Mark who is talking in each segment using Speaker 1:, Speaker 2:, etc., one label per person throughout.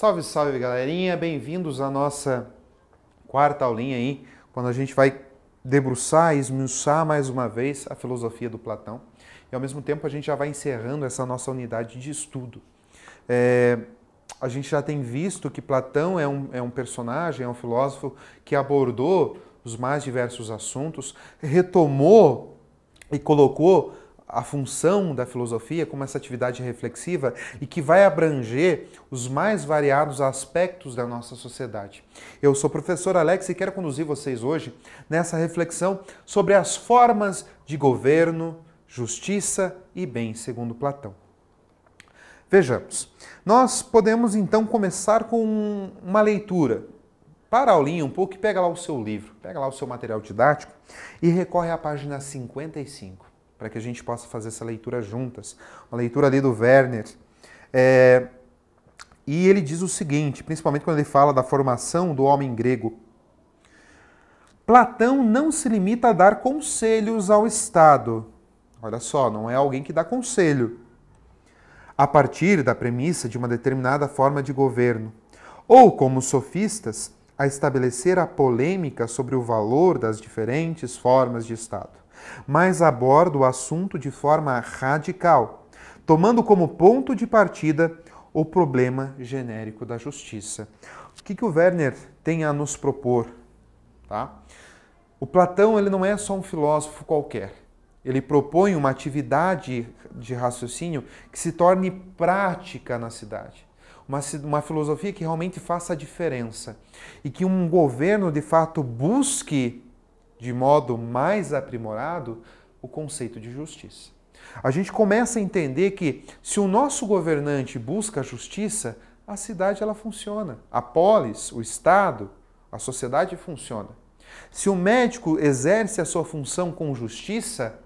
Speaker 1: Salve, salve galerinha, bem-vindos à nossa quarta aulinha aí, quando a gente vai debruçar, esmiuçar mais uma vez a filosofia do Platão e ao mesmo tempo a gente já vai encerrando essa nossa unidade de estudo. É, a gente já tem visto que Platão é um, é um personagem, é um filósofo que abordou os mais diversos assuntos, retomou e colocou a função da filosofia como essa atividade reflexiva e que vai abranger os mais variados aspectos da nossa sociedade. Eu sou o professor Alex e quero conduzir vocês hoje nessa reflexão sobre as formas de governo, justiça e bem, segundo Platão. Vejamos, nós podemos então começar com uma leitura. Para a aulinha um pouco e pega lá o seu livro, pega lá o seu material didático e recorre à página 55 para que a gente possa fazer essa leitura juntas. Uma leitura ali do Werner. É, e ele diz o seguinte, principalmente quando ele fala da formação do homem grego. Platão não se limita a dar conselhos ao Estado. Olha só, não é alguém que dá conselho. A partir da premissa de uma determinada forma de governo. Ou, como sofistas, a estabelecer a polêmica sobre o valor das diferentes formas de Estado mas aborda o assunto de forma radical, tomando como ponto de partida o problema genérico da justiça. O que, que o Werner tem a nos propor? Tá? O Platão ele não é só um filósofo qualquer. Ele propõe uma atividade de raciocínio que se torne prática na cidade. Uma, uma filosofia que realmente faça a diferença e que um governo de fato busque de modo mais aprimorado o conceito de justiça. A gente começa a entender que se o nosso governante busca a justiça, a cidade ela funciona, a polis, o estado, a sociedade funciona. Se o médico exerce a sua função com justiça,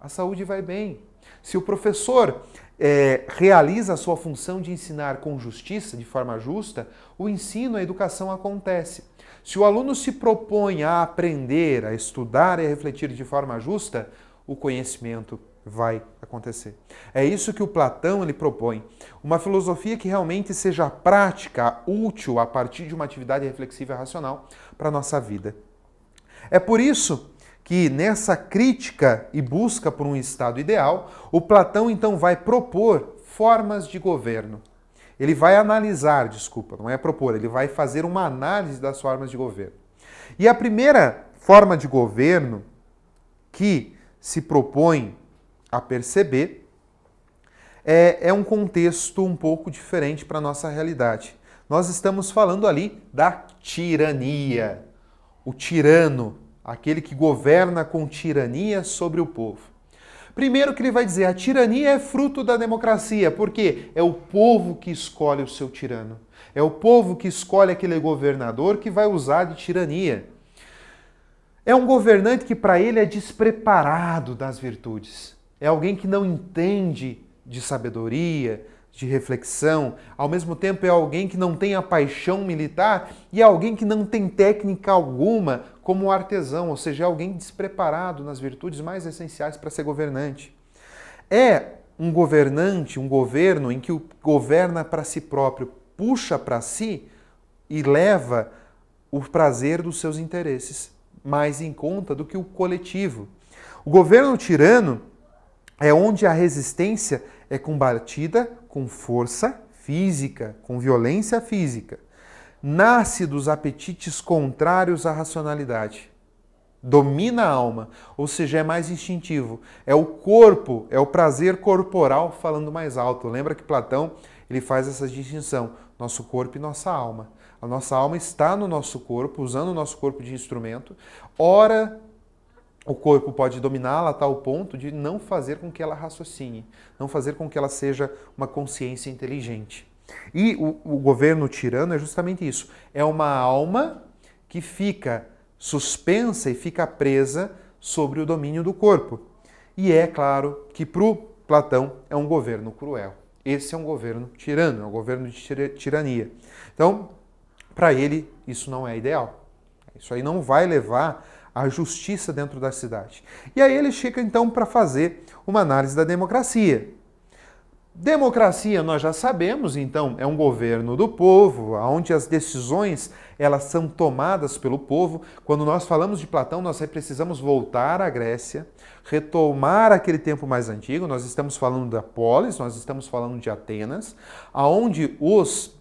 Speaker 1: a saúde vai bem. Se o professor é, realiza a sua função de ensinar com justiça, de forma justa, o ensino, a educação acontece. Se o aluno se propõe a aprender, a estudar e a refletir de forma justa, o conhecimento vai acontecer. É isso que o Platão ele propõe, uma filosofia que realmente seja prática, útil a partir de uma atividade reflexiva e racional para a nossa vida. É por isso que nessa crítica e busca por um Estado ideal, o Platão então vai propor formas de governo. Ele vai analisar, desculpa, não é propor, ele vai fazer uma análise das formas de governo. E a primeira forma de governo que se propõe a perceber é, é um contexto um pouco diferente para a nossa realidade. Nós estamos falando ali da tirania, o tirano, aquele que governa com tirania sobre o povo. Primeiro que ele vai dizer, a tirania é fruto da democracia, porque é o povo que escolhe o seu tirano. É o povo que escolhe aquele governador que vai usar de tirania. É um governante que para ele é despreparado das virtudes. É alguém que não entende de sabedoria, de reflexão, ao mesmo tempo é alguém que não tem a paixão militar e é alguém que não tem técnica alguma como artesão, ou seja, é alguém despreparado nas virtudes mais essenciais para ser governante. É um governante, um governo em que o governa para si próprio, puxa para si e leva o prazer dos seus interesses mais em conta do que o coletivo. O governo tirano é onde a resistência é combatida com força física, com violência física. Nasce dos apetites contrários à racionalidade. Domina a alma, ou seja, é mais instintivo. É o corpo, é o prazer corporal falando mais alto. Lembra que Platão ele faz essa distinção: nosso corpo e nossa alma. A nossa alma está no nosso corpo, usando o nosso corpo de instrumento. Ora, o corpo pode dominá-la a tal ponto de não fazer com que ela raciocine, não fazer com que ela seja uma consciência inteligente. E o, o governo tirano é justamente isso: é uma alma que fica suspensa e fica presa sobre o domínio do corpo. E é claro que para o Platão é um governo cruel. Esse é um governo tirano, é um governo de tirania. Então, para ele, isso não é ideal. Isso aí não vai levar a justiça dentro da cidade. E aí ele chega então para fazer uma análise da democracia. Democracia nós já sabemos, então, é um governo do povo, onde as decisões elas são tomadas pelo povo. Quando nós falamos de Platão, nós precisamos voltar à Grécia, retomar aquele tempo mais antigo. Nós estamos falando da polis, nós estamos falando de Atenas, aonde os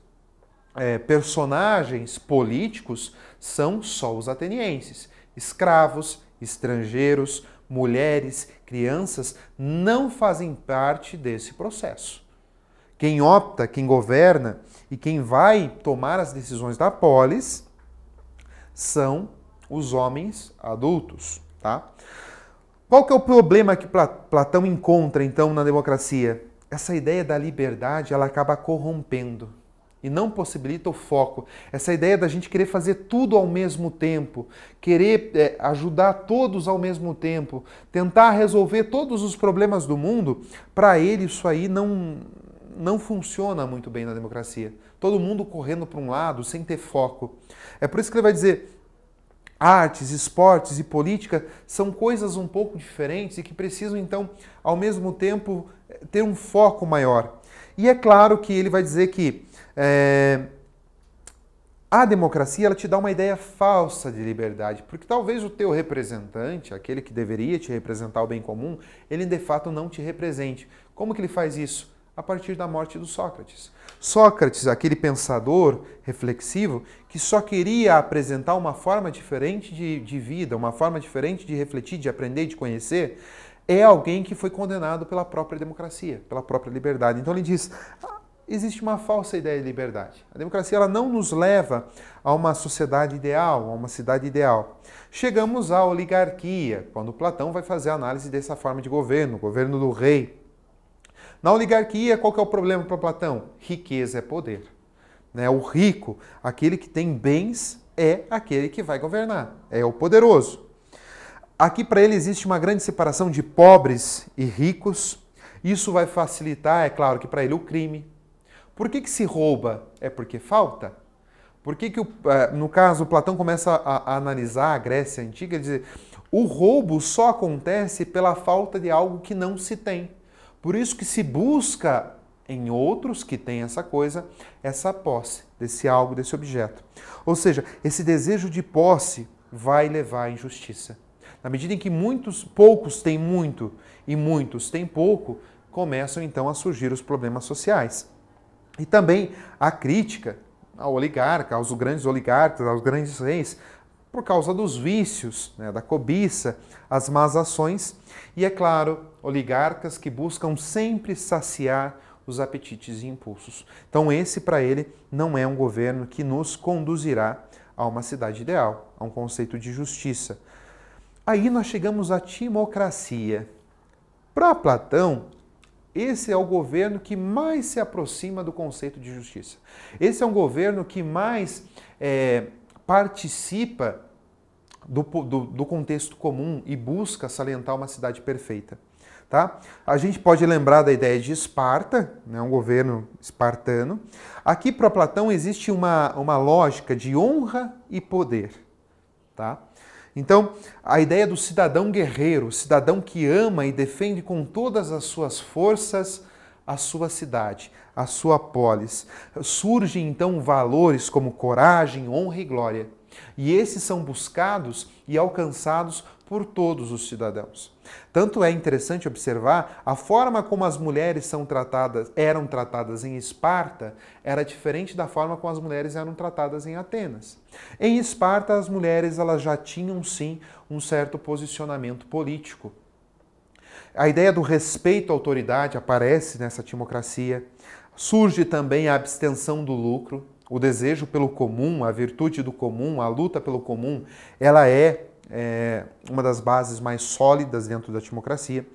Speaker 1: é, personagens políticos são só os atenienses escravos, estrangeiros, mulheres, crianças não fazem parte desse processo. Quem opta, quem governa e quem vai tomar as decisões da polis são os homens adultos, tá? Qual que é o problema que Platão encontra então na democracia? Essa ideia da liberdade, ela acaba corrompendo e não possibilita o foco. Essa ideia da gente querer fazer tudo ao mesmo tempo, querer é, ajudar todos ao mesmo tempo, tentar resolver todos os problemas do mundo, para ele isso aí não, não funciona muito bem na democracia. Todo mundo correndo para um lado sem ter foco. É por isso que ele vai dizer: artes, esportes e política são coisas um pouco diferentes e que precisam, então, ao mesmo tempo, é, ter um foco maior. E é claro que ele vai dizer que é... A democracia ela te dá uma ideia falsa de liberdade, porque talvez o teu representante, aquele que deveria te representar o bem comum, ele de fato não te represente. Como que ele faz isso? A partir da morte do Sócrates. Sócrates, aquele pensador reflexivo que só queria apresentar uma forma diferente de, de vida, uma forma diferente de refletir, de aprender, de conhecer, é alguém que foi condenado pela própria democracia, pela própria liberdade. Então ele diz: existe uma falsa ideia de liberdade. A democracia ela não nos leva a uma sociedade ideal, a uma cidade ideal. Chegamos à oligarquia, quando Platão vai fazer a análise dessa forma de governo, governo do rei. Na oligarquia, qual que é o problema para Platão? Riqueza é poder. Né? O rico, aquele que tem bens, é aquele que vai governar, é o poderoso. Aqui para ele existe uma grande separação de pobres e ricos. Isso vai facilitar, é claro, que para ele o crime, por que, que se rouba? É porque falta? Por que, que o, é, no caso, Platão começa a, a analisar a Grécia Antiga e dizer o roubo só acontece pela falta de algo que não se tem. Por isso que se busca em outros que têm essa coisa, essa posse desse algo, desse objeto. Ou seja, esse desejo de posse vai levar à injustiça. Na medida em que muitos, poucos têm muito e muitos têm pouco, começam então a surgir os problemas sociais. E também a crítica ao oligarca, aos grandes oligarcas, aos grandes reis, por causa dos vícios, né, da cobiça, as más ações e, é claro, oligarcas que buscam sempre saciar os apetites e impulsos. Então, esse para ele não é um governo que nos conduzirá a uma cidade ideal, a um conceito de justiça. Aí nós chegamos à timocracia. Para Platão, esse é o governo que mais se aproxima do conceito de justiça. Esse é um governo que mais é, participa do, do, do, contexto comum e busca salientar uma cidade perfeita. Tá? A gente pode lembrar da ideia de Esparta, né, um governo espartano. Aqui para Platão existe uma, uma lógica de honra e poder. Tá? Então, a ideia do cidadão guerreiro, cidadão que ama e defende com todas as suas forças a sua cidade, a sua polis. Surgem então valores como coragem, honra e glória. E esses são buscados e alcançados por todos os cidadãos. Tanto é interessante observar a forma como as mulheres são tratadas, eram tratadas em Esparta era diferente da forma como as mulheres eram tratadas em Atenas. Em Esparta as mulheres elas já tinham sim um certo posicionamento político. A ideia do respeito à autoridade aparece nessa timocracia. Surge também a abstenção do lucro, o desejo pelo comum, a virtude do comum, a luta pelo comum, ela é é, uma das bases mais sólidas dentro da timocracia.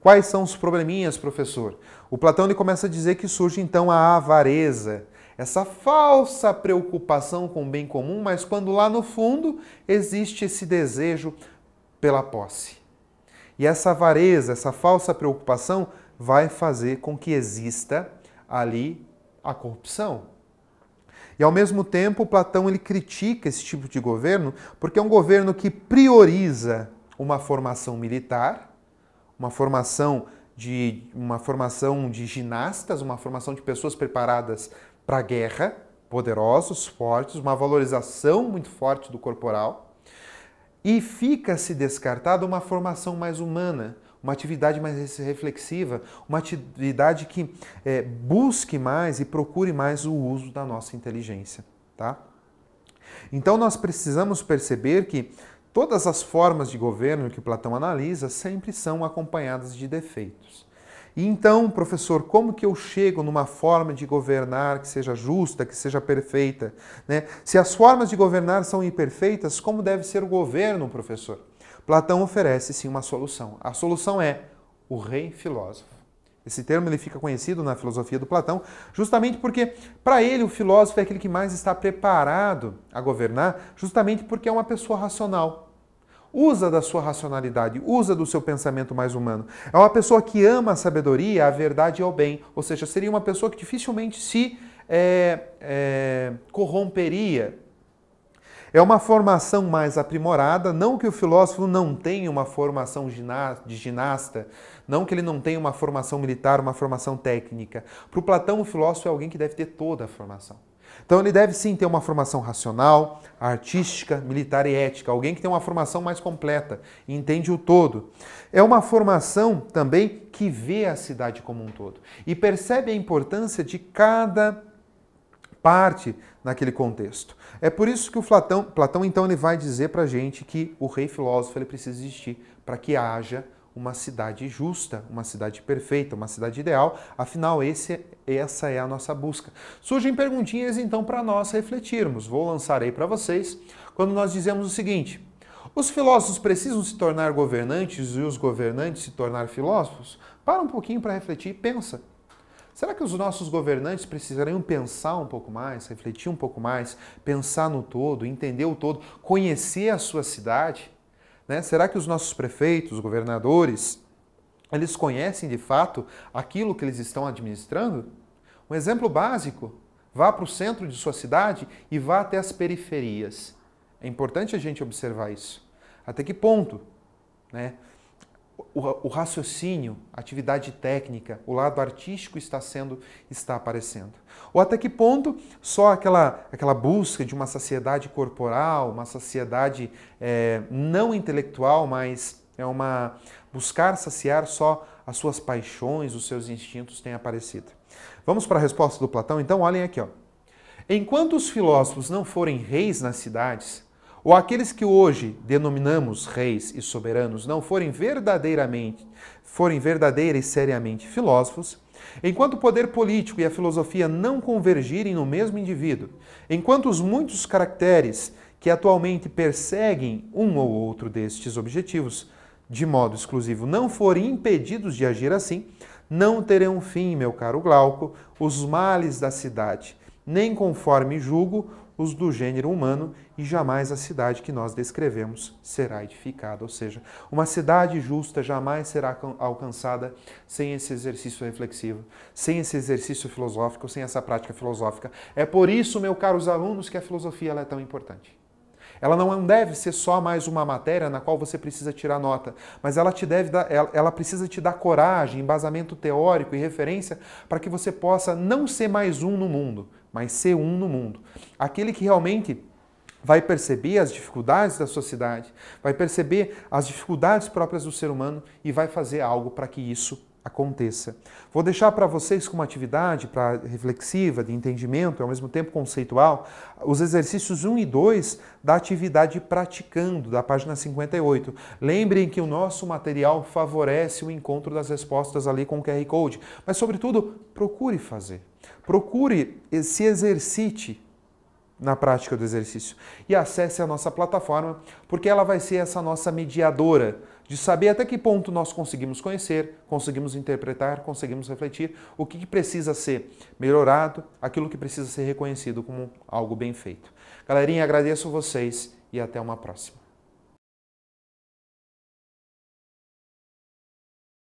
Speaker 1: Quais são os probleminhas, professor? O Platão ele começa a dizer que surge então a avareza, essa falsa preocupação com o bem comum, mas quando lá no fundo existe esse desejo pela posse. E essa avareza, essa falsa preocupação vai fazer com que exista ali a corrupção, e ao mesmo tempo, Platão ele critica esse tipo de governo, porque é um governo que prioriza uma formação militar, uma formação de uma formação de ginastas, uma formação de pessoas preparadas para a guerra, poderosos, fortes, uma valorização muito forte do corporal. E fica se descartada uma formação mais humana, uma atividade mais reflexiva, uma atividade que é, busque mais e procure mais o uso da nossa inteligência, tá? Então nós precisamos perceber que todas as formas de governo que Platão analisa sempre são acompanhadas de defeitos. E então, professor, como que eu chego numa forma de governar que seja justa, que seja perfeita? Né? Se as formas de governar são imperfeitas, como deve ser o governo, professor? Platão oferece sim uma solução. A solução é o rei filósofo. Esse termo ele fica conhecido na filosofia do Platão, justamente porque para ele o filósofo é aquele que mais está preparado a governar, justamente porque é uma pessoa racional. Usa da sua racionalidade, usa do seu pensamento mais humano. É uma pessoa que ama a sabedoria, a verdade e o bem. Ou seja, seria uma pessoa que dificilmente se é, é, corromperia é uma formação mais aprimorada, não que o filósofo não tenha uma formação de ginasta, não que ele não tenha uma formação militar, uma formação técnica. Para o Platão, o filósofo é alguém que deve ter toda a formação. Então ele deve sim ter uma formação racional, artística, militar e ética, alguém que tem uma formação mais completa e entende o todo. É uma formação também que vê a cidade como um todo e percebe a importância de cada parte naquele contexto. É por isso que o Platão, Platão então ele vai dizer para a gente que o rei filósofo ele precisa existir para que haja uma cidade justa, uma cidade perfeita, uma cidade ideal. Afinal, esse, essa é a nossa busca. Surgem perguntinhas então para nós refletirmos. Vou lançar aí para vocês quando nós dizemos o seguinte: os filósofos precisam se tornar governantes e os governantes se tornar filósofos? Para um pouquinho para refletir e pensa. Será que os nossos governantes precisariam pensar um pouco mais, refletir um pouco mais, pensar no todo, entender o todo, conhecer a sua cidade? Né? Será que os nossos prefeitos, governadores, eles conhecem de fato aquilo que eles estão administrando? Um exemplo básico: vá para o centro de sua cidade e vá até as periferias. É importante a gente observar isso. Até que ponto? Né? o, o raciocínio, a atividade técnica, o lado artístico está sendo está aparecendo. Ou até que ponto só aquela aquela busca de uma saciedade corporal, uma saciedade é, não intelectual, mas é uma buscar saciar só as suas paixões, os seus instintos têm aparecido. Vamos para a resposta do Platão, então olhem aqui, ó. Enquanto os filósofos não forem reis nas cidades, ou aqueles que hoje denominamos reis e soberanos não forem verdadeiramente, forem verdadeira e seriamente filósofos, enquanto o poder político e a filosofia não convergirem no mesmo indivíduo, enquanto os muitos caracteres que atualmente perseguem um ou outro destes objetivos de modo exclusivo não forem impedidos de agir assim, não terão fim, meu caro Glauco, os males da cidade, nem conforme julgo os do gênero humano, e jamais a cidade que nós descrevemos será edificada. Ou seja, uma cidade justa jamais será alcançada sem esse exercício reflexivo, sem esse exercício filosófico, sem essa prática filosófica. É por isso, meus caros alunos, que a filosofia é tão importante. Ela não é deve ser só mais uma matéria na qual você precisa tirar nota, mas ela te deve dar, ela precisa te dar coragem, embasamento teórico e referência para que você possa não ser mais um no mundo, mas ser um no mundo. Aquele que realmente vai perceber as dificuldades da sociedade, vai perceber as dificuldades próprias do ser humano e vai fazer algo para que isso aconteça. Vou deixar para vocês como atividade para reflexiva, de entendimento, ao mesmo tempo conceitual, os exercícios 1 e 2 da atividade praticando, da página 58. Lembrem que o nosso material favorece o encontro das respostas ali com o QR Code, mas sobretudo, procure fazer. Procure eh, se exercite na prática do exercício e acesse a nossa plataforma, porque ela vai ser essa nossa mediadora de saber até que ponto nós conseguimos conhecer, conseguimos interpretar, conseguimos refletir, o que, precisa ser melhorado, aquilo que precisa ser reconhecido como algo bem feito. Galerinha, agradeço vocês e até uma próxima.